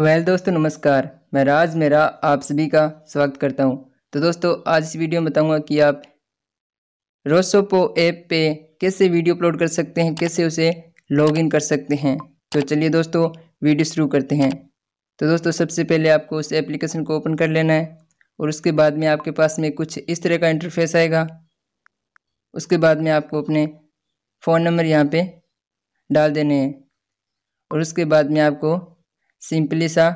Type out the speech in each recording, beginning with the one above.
Well well, दोस्तों नमस्कार मैं राज मेरा आप सभी का स्वागत करता हूं। तो दोस्तों आज इस वीडियो में बताऊंगा कि आप रोसोपो ऐप पे कैसे वीडियो अपलोड कर सकते हैं कैसे उसे लॉगिन कर सकते हैं तो चलिए दोस्तों वीडियो शुरू करते हैं तो दोस्तों सबसे पहले आपको उस एप्लीकेशन को ओपन कर लेना है और उसके बाद में आपके पास में कुछ इस तरह का इंटरफेस आएगा उसके बाद में आपको अपने फ़ोन नंबर यहाँ पे डाल देने हैं और उसके बाद में आपको सिंपली सा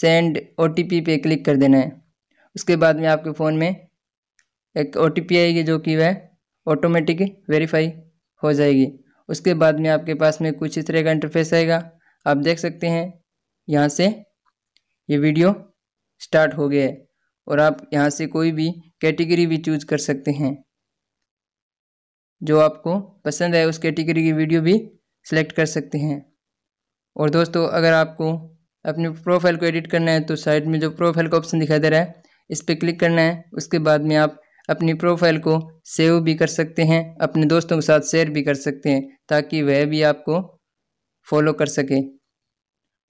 सेंड ओ पे क्लिक कर देना है उसके बाद में आपके फ़ोन में एक ओ आएगी जो कि वह ऑटोमेटिक वेरीफाई हो जाएगी उसके बाद में आपके पास में कुछ इस तरह का इंटरफेस आएगा आप देख सकते हैं यहाँ से ये वीडियो स्टार्ट हो गया है और आप यहाँ से कोई भी कैटेगरी भी चूज कर सकते हैं जो आपको पसंद है उस कैटेगरी की वीडियो भी सेलेक्ट कर सकते हैं और दोस्तों अगर आपको अपने प्रोफाइल को एडिट करना है तो साइड में जो प्रोफाइल का ऑप्शन दिखाई दे रहा है इस पर क्लिक करना है उसके बाद में आप अपनी प्रोफाइल को सेव भी कर सकते हैं अपने दोस्तों के साथ शेयर भी कर सकते हैं ताकि वह भी आपको फॉलो कर सके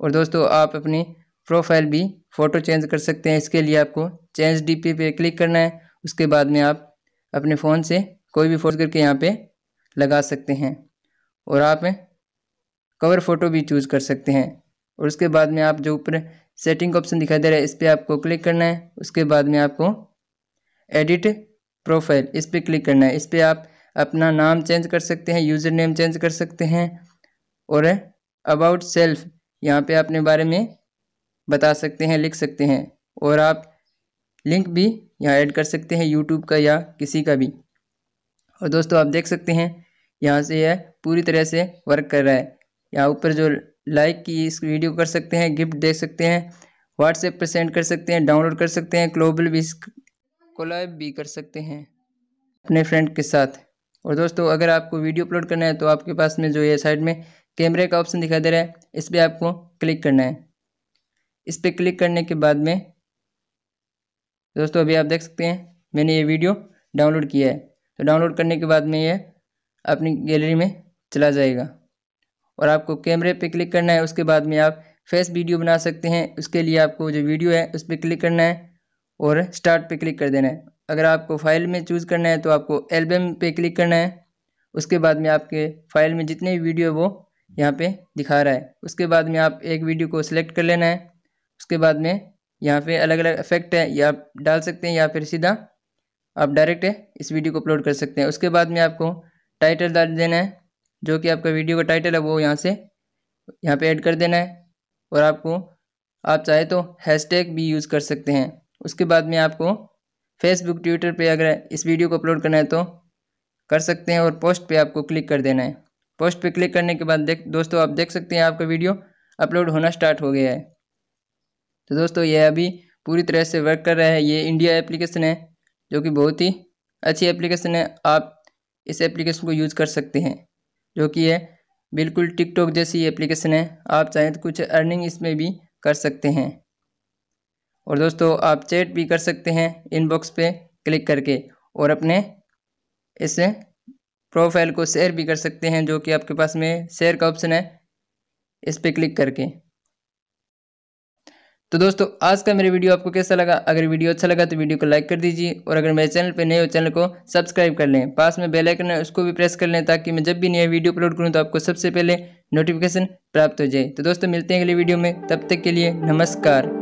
और दोस्तों आप अपनी प्रोफाइल भी फ़ोटो चेंज कर सकते हैं इसके लिए आपको चेंज डीपी पे क्लिक करना है उसके बाद में आप अपने फ़ोन से कोई भी फोटो करके यहाँ पे लगा सकते हैं और आप कवर फ़ोटो भी चूज़ कर सकते हैं और उसके बाद में आप जो ऊपर सेटिंग ऑप्शन दिखाई दे रहा है इस पर आपको क्लिक करना है उसके बाद में आपको एडिट प्रोफाइल इस पर क्लिक करना है इस पर आप अपना नाम चेंज कर सकते हैं यूज़र नेम चेंज कर सकते हैं और अबाउट सेल्फ यहाँ पे अपने बारे में बता सकते हैं लिख सकते हैं और आप लिंक भी यहाँ ऐड कर सकते हैं यूट्यूब का या किसी का भी और दोस्तों आप देख सकते हैं यहाँ से यह पूरी तरह से वर्क कर रहा है यहाँ ऊपर जो लाइक की इस वीडियो कर सकते हैं गिफ्ट देख सकते हैं व्हाट्सएप पर सेंड कर सकते हैं डाउनलोड कर सकते हैं ग्लोबल भी कोलाइब भी कर सकते हैं अपने फ्रेंड के साथ और दोस्तों अगर आपको वीडियो अपलोड करना है तो आपके पास में जो ये साइड में कैमरे का ऑप्शन दिखाई दे रहा है इस पर आपको क्लिक करना है इस पर क्लिक करने के बाद में दोस्तों अभी आप देख सकते हैं मैंने ये वीडियो डाउनलोड किया है तो डाउनलोड करने के बाद में यह अपनी गैलरी में चला जाएगा और आपको कैमरे पे क्लिक करना है उसके बाद में आप फेस वीडियो बना सकते हैं उसके लिए आपको जो वीडियो है उस पर क्लिक करना है और स्टार्ट पे क्लिक कर देना है अगर आपको फाइल में चूज़ करना है तो आपको एल्बम पे क्लिक करना है उसके बाद में आपके फाइल में जितने भी वीडियो है वो यहाँ पर दिखा रहा है उसके बाद में आप एक वीडियो को सिलेक्ट कर लेना है उसके बाद में यहाँ पर अलग अलग इफेक्ट है या आप डाल सकते हैं या फिर सीधा आप डायरेक्ट इस वीडियो को अपलोड कर सकते हैं उसके बाद में आपको टाइटल डाल देना है जो कि आपका वीडियो का टाइटल है वो यहाँ से यहाँ पे ऐड कर देना है और आपको आप चाहे तो हैशटैग भी यूज़ कर सकते हैं उसके बाद में आपको फेसबुक ट्विटर पे अगर इस वीडियो को अपलोड करना है तो कर सकते हैं और पोस्ट पे आपको क्लिक कर देना है पोस्ट पे क्लिक करने के बाद देख दोस्तों आप देख सकते हैं आपका वीडियो अपलोड होना स्टार्ट हो गया है तो दोस्तों यह अभी पूरी तरह से वर्क कर रहा है ये इंडिया एप्लीकेशन है जो कि बहुत ही अच्छी एप्लीकेशन है आप इस एप्लीकेशन को यूज़ कर सकते हैं जो कि है बिल्कुल टिकटॉक जैसी एप्लीकेशन है आप चाहें तो कुछ अर्निंग इसमें भी कर सकते हैं और दोस्तों आप चैट भी कर सकते हैं इनबॉक्स पे क्लिक करके और अपने इस प्रोफाइल को शेयर भी कर सकते हैं जो कि आपके पास में शेयर का ऑप्शन है इस पर क्लिक करके तो दोस्तों आज का मेरा वीडियो आपको कैसा लगा अगर वीडियो अच्छा लगा तो वीडियो को लाइक कर दीजिए और अगर मेरे चैनल पर नए हो चैनल को सब्सक्राइब कर लें पास में बेल आइकन है उसको भी प्रेस कर लें ताकि मैं जब भी नया वीडियो अपलोड करूँ तो आपको सबसे पहले नोटिफिकेशन प्राप्त हो जाए तो दोस्तों मिलते हैं अगले वीडियो में तब तक के लिए नमस्कार